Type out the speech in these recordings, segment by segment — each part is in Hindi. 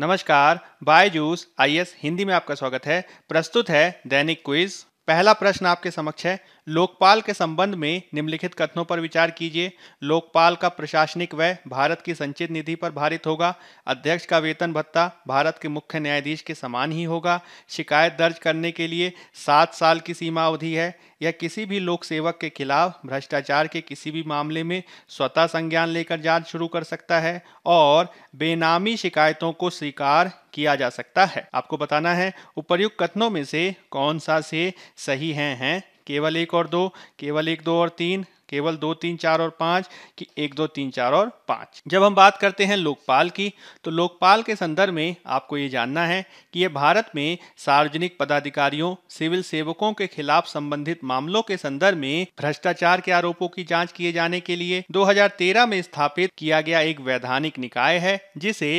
नमस्कार बायजूस एस हिंदी में आपका स्वागत है प्रस्तुत है दैनिक क्विज पहला प्रश्न आपके समक्ष है लोकपाल के संबंध में निम्नलिखित कथनों पर विचार कीजिए लोकपाल का प्रशासनिक व्यय भारत की संचित निधि पर भारित होगा अध्यक्ष का वेतन भत्ता भारत के मुख्य न्यायाधीश के समान ही होगा शिकायत दर्ज करने के लिए सात साल की सीमा अवधि है या किसी भी लोक सेवक के खिलाफ भ्रष्टाचार के किसी भी मामले में स्वतः संज्ञान लेकर जांच शुरू कर सकता है और बेनामी शिकायतों को स्वीकार किया जा सकता है आपको बताना है उपर्युक्त कथनों में से कौन सा से सही है, है? केवल एक और दो केवल एक दो और तीन केवल दो तीन चार और पांच कि एक दो तीन चार और पाँच जब हम बात करते हैं लोकपाल की तो लोकपाल के संदर्भ में आपको ये जानना है कि ये भारत में सार्वजनिक पदाधिकारियों सिविल सेवकों के खिलाफ संबंधित मामलों के संदर्भ में भ्रष्टाचार के आरोपों की जाँच किए जाने के लिए 2013 में स्थापित किया गया एक वैधानिक निकाय है जिसे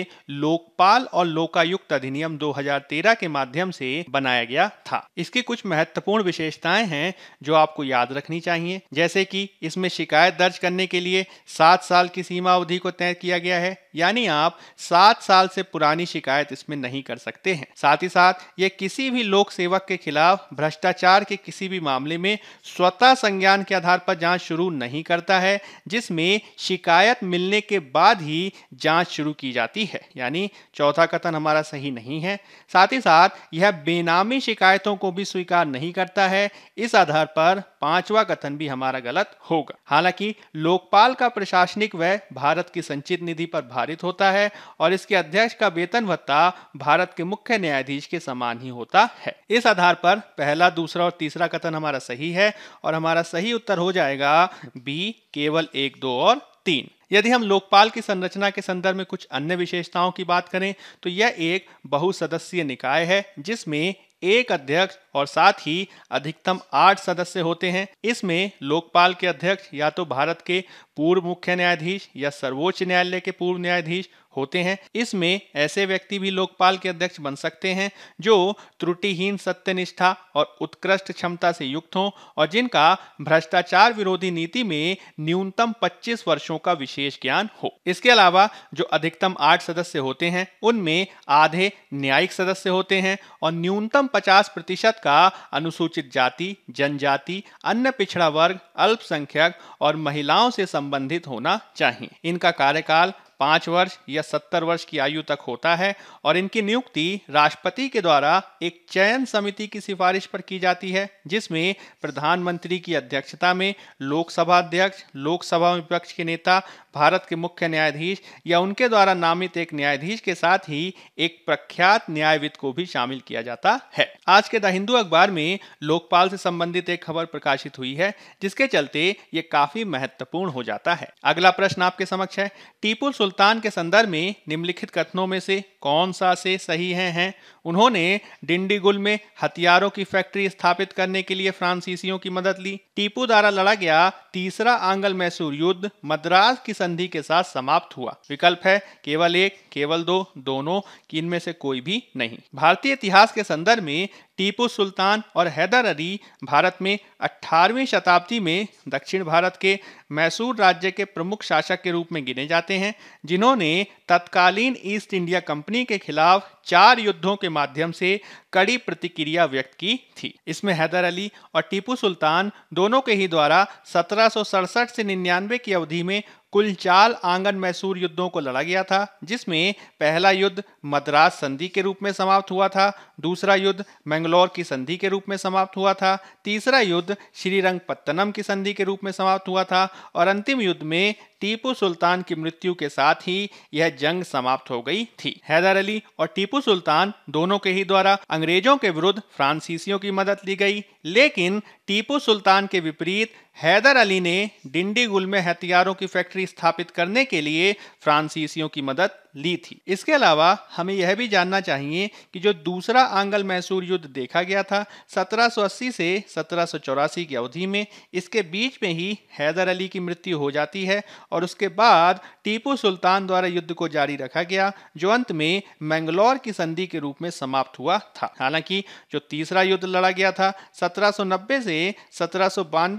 लोकपाल और लोकायुक्त अधिनियम दो के माध्यम से बनाया गया था इसकी कुछ महत्वपूर्ण विशेषताएं हैं जो आपको याद रखनी चाहिए जैसे की इसमें शिकायत दर्ज करने के लिए सात साल की सीमा अवधि को तय किया गया है यानी आप सात साल से पुरानी शिकायत इसमें नहीं कर सकते हैं साथ ही साथ ये किसी भी लोक सेवक के खिलाफ भ्रष्टाचार के किसी भी मामले में स्वतः संज्ञान के आधार पर जांच शुरू नहीं करता है जिसमें शिकायत मिलने के बाद ही जांच शुरू की जाती है यानी चौथा कथन हमारा सही नहीं है साथ ही साथ यह बेनामी शिकायतों को भी स्वीकार नहीं करता है इस आधार पर पांचवा कथन भी हमारा गलत होगा हालांकि लोकपाल का प्रशासनिक व्यय भारत की संचित निधि पर भारित होता है और इसके अध्यक्ष का वेतन भत्ता भारत के मुख्य न्यायाधीश के समान ही होता है इस आधार पर पहला दूसरा और तीसरा कथन हमारा सही है और हमारा सही उत्तर हो जाएगा बी केवल एक दो और तीन यदि हम लोकपाल की संरचना के संदर्भ में कुछ अन्य विशेषताओं की बात करें तो यह एक बहुसदस्यीय निकाय है जिसमें एक अध्यक्ष और साथ ही अधिकतम आठ सदस्य होते हैं इसमें लोकपाल के अध्यक्ष या तो भारत के पूर्व मुख्य न्यायाधीश या सर्वोच्च न्यायालय के पूर्व न्यायाधीश होते हैं इसमें ऐसे व्यक्ति भी लोकपाल के अध्यक्ष बन सकते हैं जो त्रुटिहीन सत्यनिष्ठा और उत्कृष्ट क्षमता से युक्त हों और जिनका भ्रष्टाचार विरोधी नीति में न्यूनतम 25 वर्षों का विशेष ज्ञान हो इसके अलावा जो अधिकतम आठ सदस्य होते हैं उनमें आधे न्यायिक सदस्य होते हैं और न्यूनतम पचास प्रतिशत का अनुसूचित जाति जनजाति अन्य पिछड़ा वर्ग अल्पसंख्यक और महिलाओं से संबंधित होना चाहिए इनका कार्यकाल पाँच वर्ष या सत्तर वर्ष की आयु तक होता है और इनकी नियुक्ति राष्ट्रपति के द्वारा एक चयन समिति की सिफारिश पर की जाती है जिसमें प्रधानमंत्री की अध्यक्षता में लोकसभा अध्यक्ष लोकसभा विपक्ष के नेता भारत के मुख्य न्यायाधीश या उनके द्वारा नामित एक न्यायाधीश के साथ ही एक प्रख्यात न्यायविद को भी शामिल किया जाता है आज के द हिंदू अखबार में लोकपाल से संबंधित एक खबर प्रकाशित हुई है जिसके चलते ये काफी महत्वपूर्ण हो जाता है अगला प्रश्न आपके समक्ष है टीपू सुल्तान के संदर्भ में निम्नलिखित कथनों में से कौन सा से सही है, है? उन्होंने डिंडीगुल में हथियारों की फैक्ट्री स्थापित करने के लिए फ्रांसीसियों की मदद ली टीपू द्वारा लड़ा गया तीसरा आंगल मैसूर युद्ध मद्रास की संधि के साथ समाप्त हुआ विकल्प है केवल एक केवल दो दोनों की इनमें से कोई भी नहीं भारतीय इतिहास के संदर्भ में टीपू सुल्तान और हैदर अली भारत में 18वीं शताब्दी में दक्षिण भारत के मैसूर राज्य के प्रमुख शासक के रूप में गिने जाते हैं जिन्होंने तत्कालीन ईस्ट इंडिया कंपनी के खिलाफ चार युद्धों के माध्यम से कड़ी प्रतिक्रिया व्यक्त की थी इसमें हैदर अली और टीपू सुल्तान दोनों के ही द्वारा सत्रह से निन्यानवे की अवधि में कुल चार आंगन मैसूर युद्धों को लड़ा गया था जिसमें पहला युद्ध मद्रास संधि के रूप में समाप्त हुआ था दूसरा युद्ध मैंगलोर की संधि के रूप में समाप्त हुआ था तीसरा युद्ध श्रीरंगपत्तनम की संधि के रूप में समाप्त हुआ था और अंतिम युद्ध में टीपू सुल्तान की मृत्यु के साथ ही यह जंग समाप्त हो गई थी हैदर अली और टीपू सुल्तान दोनों के ही द्वारा अंग्रेजों के विरुद्ध फ्रांसीसियों की मदद ली गई लेकिन टीपू सुल्तान के विपरीत हैदर अली ने डिंडीगुल में हथियारों की फैक्ट्री स्थापित करने के लिए फ्रांसीसियों की मदद ली थी इसके अलावा हमें यह भी जानना चाहिए कि जो दूसरा आंगल मैसूर युद्ध देखा गया था 1780 से सत्रह की अवधि में इसके बीच में ही हैदर अली की मृत्यु हो जाती है और उसके बाद टीपू सुल्तान द्वारा युद्ध को जारी रखा गया जो अंत में मैंगलोर की संधि के रूप में समाप्त हुआ था हालांकि जो तीसरा युद्ध लड़ा गया था 1790 से सत्रह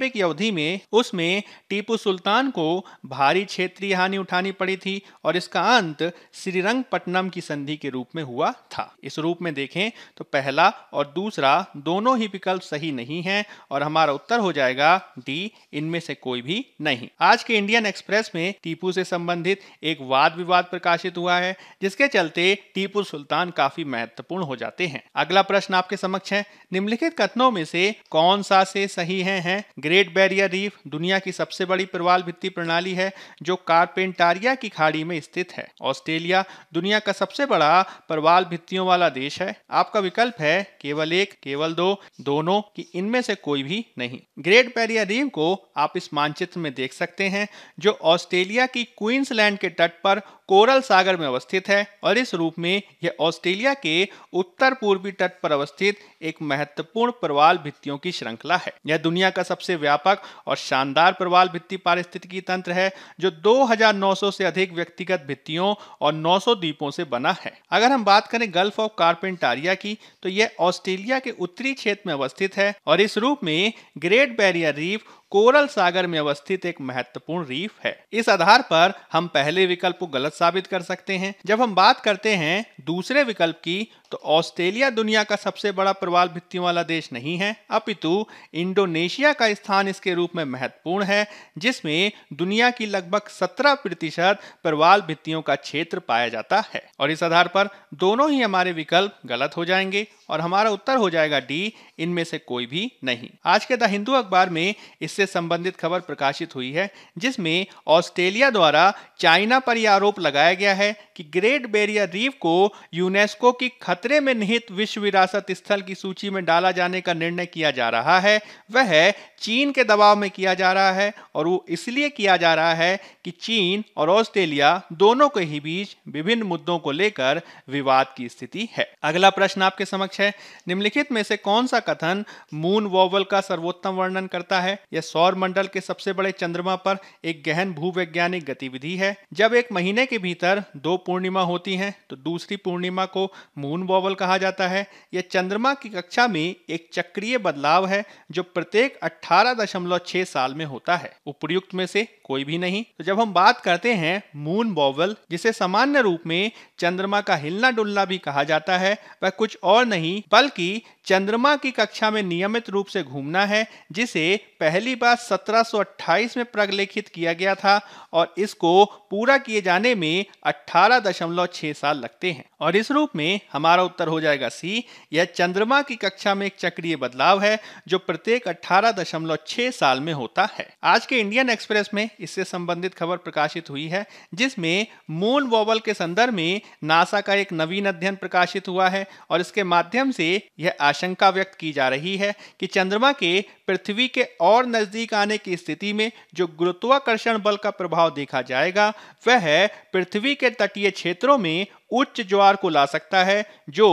की अवधि में उसमें टीपू सुल्तान को भारी क्षेत्रीय हानि उठानी पड़ी थी और इसका अंत श्रीरंगपट्टनम की संधि के रूप में हुआ था इस रूप में देखें तो पहला और दूसरा दोनों ही विकल्प सही नहीं है और हमारा उत्तर हो जाएगा डी इनमें से कोई भी नहीं आज के इंडियन एक्सप्रेस बनारस में टीपू से संबंधित एक वाद विवाद प्रकाशित हुआ है जिसके चलते टीपू सुल्तान काफी महत्वपूर्ण हो जाते हैं अगला प्रश्न आपके समक्ष है निम्नलिखित कथनों में से कौन सा से सही है, है? ग्रेट बैरियर रीफ दुनिया की सबसे बड़ी प्रवाल भित्ती प्रणाली है जो कार्पेंटारिया की खाड़ी में स्थित है ऑस्ट्रेलिया दुनिया का सबसे बड़ा प्रवाल भित्तियों वाला देश है आपका विकल्प है केवल एक केवल दो दोनों की इनमें से कोई भी नहीं ग्रेट बैरियर रीफ को आप इस मानचित्र में देख सकते हैं जो ऑस्ट्रेलिया की क्वींसलैंड के तट पर कोरल सागर में अवस्थित है और इस रूप में यह ऑस्ट्रेलिया के उत्तर पूर्वी तट पर अवस्थित एक महत्वपूर्ण प्रवाल भित्तियों की श्रृंखला है यह दुनिया का सबसे व्यापक और शानदार प्रवाल भित्ति पारिस्थितिकी तंत्र है जो 2900 से अधिक व्यक्तिगत भित्तियों और 900 द्वीपों से बना है अगर हम बात करें गल्फ ऑफ कार्पेंटारिया की तो यह ऑस्ट्रेलिया के उत्तरी क्षेत्र में अवस्थित है और इस रूप में ग्रेट बैरियर रीफ कोरल सागर में अवस्थित एक महत्वपूर्ण रीफ है इस आधार पर हम पहले विकल्प को गलत साबित कर सकते हैं जब हम बात करते हैं दूसरे विकल्प की तो ऑस्ट्रेलिया दुनिया का सबसे बड़ा प्रवाल भित्तियों वाला देश नहीं है अपितु इंडोनेशिया का स्थान इसके रूप में महत्वपूर्ण है जिसमें दुनिया की लगभग 17 प्रतिशत प्रवाल भित्तियों का क्षेत्र पाया जाता है और इस आधार पर दोनों ही हमारे विकल्प गलत हो जाएंगे और हमारा उत्तर हो जाएगा डी इनमें से कोई भी नहीं आज के द हिंदू अखबार में इससे संबंधित खबर प्रकाशित हुई है जिसमें ऑस्ट्रेलिया द्वारा चाइना पर यह आरोप लगाया गया है कि ग्रेट बैरियर रीफ को यूनेस्को की खत खतरे में निहित विश्व विरासत स्थल की सूची में डाला जाने का निर्णय किया जा रहा है वह चीन के दबाव में किया जा रहा है और वो इसलिए किया जा रहा है कि चीन और ऑस्ट्रेलिया दोनों के ही बीच विभिन्न मुद्दों को लेकर विवाद की स्थिति है अगला प्रश्न आपके समक्ष है निम्नलिखित में से कौन सा कथन मून वोवल का सर्वोत्तम वर्णन करता है यह सौर मंडल के सबसे बड़े चंद्रमा पर एक गहन भूवैज्ञानिक गतिविधि है जब एक महीने के भीतर दो पूर्णिमा होती है तो दूसरी पूर्णिमा को मून बॉबल कहा जाता है यह चंद्रमा की कक्षा में एक चक्रीय बदलाव है जो प्रत्येक 18.6 साल में होता है उपयुक्त में से कोई भी नहीं तो जब हम बात करते हैं मून बॉबल जिसे सामान्य रूप में चंद्रमा का हिलना डुलना भी कहा जाता है वह कुछ और नहीं बल्कि चंद्रमा की कक्षा में नियमित रूप से घूमना है जिसे पहली बार 1728 में प्रलेखित किया गया था और इसको पूरा किए जाने में 18.6 साल लगते हैं और इस रूप में हमारा हमारा उत्तर हो जाएगा सी यह चंद्रमा की कक्षा में एक चक्रीय बदलाव है जो प्रत्येक 18.6 साल में होता है आज के इंडियन एक्सप्रेस में इससे संबंधित खबर प्रकाशित हुई है जिसमें मून वॉवल के संदर्भ में नासा का एक नवीन अध्ययन प्रकाशित हुआ है और इसके माध्यम से यह आशंका व्यक्त की जा रही है कि चंद्रमा के पृथ्वी के और नजदीक आने की स्थिति में जो गुरुत्वाकर्षण बल का प्रभाव देखा जाएगा वह पृथ्वी के तटीय क्षेत्रों में उच्च ज्वार को ला सकता है जो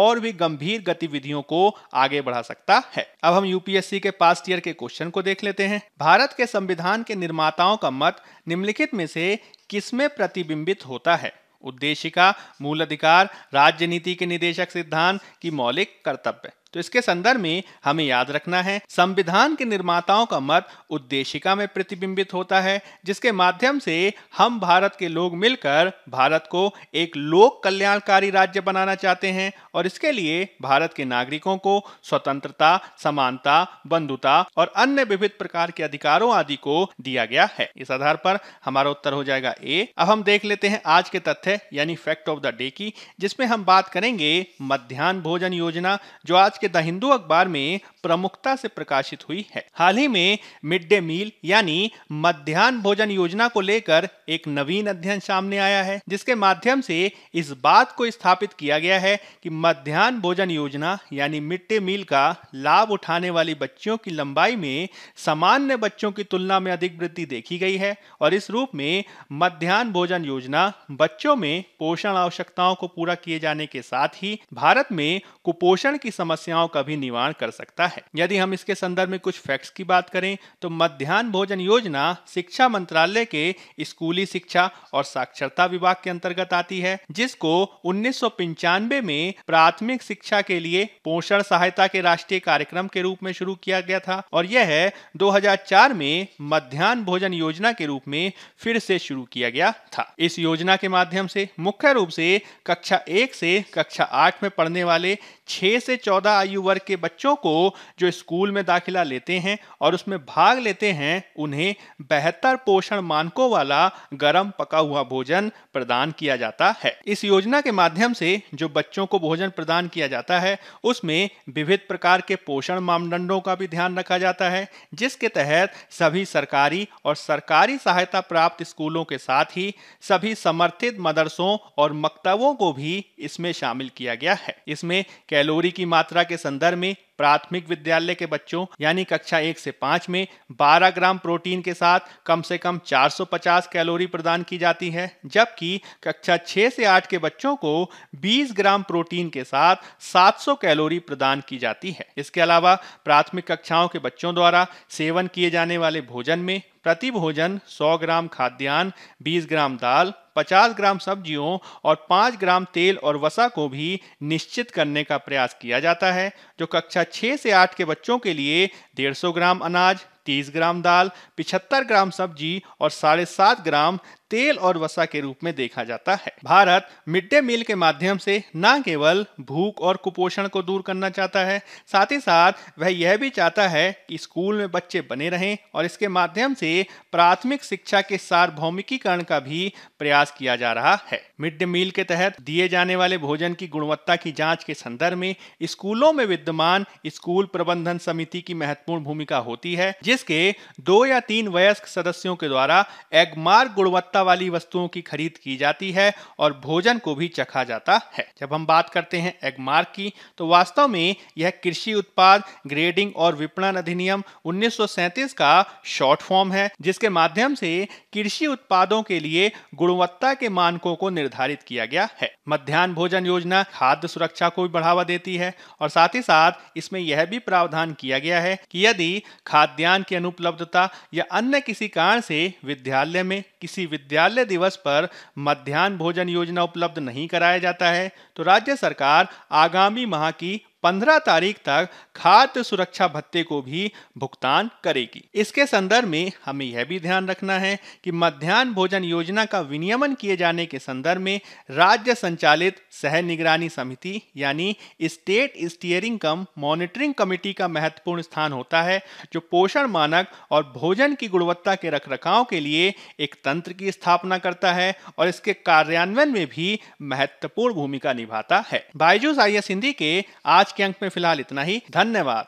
और भी गंभीर गतिविधियों को आगे बढ़ा सकता है अब हम यूपीएससी के पास्ट ईयर के क्वेश्चन को देख लेते हैं भारत के संविधान के निर्माताओं का मत निम्नलिखित में से किसमें प्रतिबिंबित होता है उद्देशिका मूल अधिकार राज्य नीति के निदेशक सिद्धांत की मौलिक कर्तव्य तो इसके संदर्भ में हमें याद रखना है संविधान के निर्माताओं का मत उद्देशिका में प्रतिबिंबित होता है जिसके माध्यम से हम भारत के लोग मिलकर भारत को एक लोक कल्याणकारी राज्य बनाना चाहते हैं और इसके लिए भारत के नागरिकों को स्वतंत्रता समानता बंधुता और अन्य विविध प्रकार के अधिकारों आदि को दिया गया है इस आधार पर हमारा उत्तर हो जाएगा ए अब हम देख लेते हैं आज के तथ्य यानी फैक्ट ऑफ द डे की जिसमें हम बात करेंगे मध्यान्ह भोजन योजना जो आज के द हिंदू अखबार में प्रमुखता से प्रकाशित हुई है हाल ही में मिड डे मील यानी मध्यान्ह भोजन योजना को लेकर एक नवीन अध्ययन सामने आया है जिसके माध्यम से इस बात को स्थापित किया गया है कि मध्यान्ह भोजन योजना यानी मिड डे मील का लाभ उठाने वाली बच्चियों की लंबाई में सामान्य बच्चों की तुलना में अधिक वृद्धि देखी गई है और इस रूप में मध्यान्ह भोजन योजना बच्चों में पोषण आवश्यकताओं को पूरा किए जाने के साथ ही भारत में कुपोषण की समस्या समस्याओं का भी निवारण कर सकता है यदि हम इसके संदर्भ में कुछ फैक्ट्स की बात करें तो मध्यान्ह भोजन योजना शिक्षा मंत्रालय के स्कूली शिक्षा और साक्षरता विभाग के अंतर्गत आती है जिसको उन्नीस में प्राथमिक शिक्षा के लिए पोषण सहायता के राष्ट्रीय कार्यक्रम के रूप में शुरू किया गया था और यह दो में मध्यान्ह भोजन योजना के रूप में फिर से शुरू किया गया था इस योजना के माध्यम से मुख्य रूप से कक्षा एक से कक्षा आठ में पढ़ने वाले छह से चौदह आयु वर्ग के बच्चों को जो स्कूल में दाखिला लेते हैं और उसमें भाग लेते हैं उन्हें बेहतर पोषण मानकों वाला गर्म पका हुआ भोजन प्रदान किया जाता है इस योजना के माध्यम से जो बच्चों को भोजन प्रदान किया जाता है उसमें विभिन्न प्रकार के पोषण मानदंडों का भी ध्यान रखा जाता है जिसके तहत सभी सरकारी और सरकारी सहायता प्राप्त स्कूलों के साथ ही सभी समर्थित मदरसों और मकतबों को भी इसमें शामिल किया गया है इसमें कैलोरी की मात्रा के संदर्भ में प्राथमिक विद्यालय के बच्चों यानी कक्षा एक से पांच में 12 ग्राम प्रोटीन के साथ कम से कम 450 कैलोरी प्रदान की जाती है जबकि कक्षा छह से आठ के बच्चों को 20 ग्राम प्रोटीन के साथ 700 कैलोरी प्रदान की जाती है इसके अलावा प्राथमिक कक्षाओं के बच्चों द्वारा सेवन किए जाने वाले भोजन में प्रति भोजन 100 ग्राम खाद्यान्न 20 ग्राम दाल 50 ग्राम सब्जियों और 5 ग्राम तेल और वसा को भी निश्चित करने का प्रयास किया जाता है जो कक्षा 6 से 8 के बच्चों के लिए 150 ग्राम अनाज तीस ग्राम दाल पिछहत्तर ग्राम सब्जी और साढ़े सात ग्राम तेल और वसा के रूप में देखा जाता है भारत मिड डे मील के माध्यम से न केवल भूख और कुपोषण को दूर करना चाहता है साथ ही साथ वह यह भी चाहता है कि स्कूल में बच्चे बने रहें और इसके माध्यम से प्राथमिक शिक्षा के सार्वभौमिकीकरण का भी प्रयास किया जा रहा है मिड डे मील के तहत दिए जाने वाले भोजन की गुणवत्ता की जाँच के संदर्भ में स्कूलों में विद्यमान स्कूल प्रबंधन समिति की महत्वपूर्ण भूमिका होती है जिस देश के दो या तीन वयस्क सदस्यों के द्वारा एगमार गुणवत्ता वाली वस्तुओं की खरीद की जाती है और भोजन को भी चखा जाता है जब हम बात करते हैं एगमार की तो वास्तव में यह कृषि उत्पाद ग्रेडिंग और विपणन अधिनियम 1937 का शॉर्ट फॉर्म है जिसके माध्यम से कृषि उत्पादों के लिए गुणवत्ता के मानकों को निर्धारित किया गया है मध्यान्ह भोजन योजना खाद्य सुरक्षा को भी बढ़ावा देती है और साथ ही साथ इसमें यह भी प्रावधान किया गया है कि यदि खाद्यान्न की अनुपलब्धता या अन्य किसी कारण से विद्यालय में किसी विद्यालय दिवस पर मध्यान्ह भोजन योजना उपलब्ध नहीं कराया जाता है तो राज्य सरकार आगामी माह की 15 तारीख तक खाद्य सुरक्षा भत्ते को भी भुगतान करेगी इसके संदर्भ में हमें यह भी ध्यान रखना है कि मध्यान्ह भोजन योजना का विनियमन किए जाने के संदर्भ में राज्य संचालित सह निगरानी समिति यानी state steering cum monitoring committee का महत्वपूर्ण स्थान होता है जो पोषण मानक और भोजन की गुणवत्ता के रखरखाव के लिए एक तंत्र की स्थापना करता है और इसके कार्यान्वयन में भी महत्वपूर्ण भूमिका निभाता है बायजूस आई सिंधी के आज आज के अंक में फिलहाल इतना ही धन्यवाद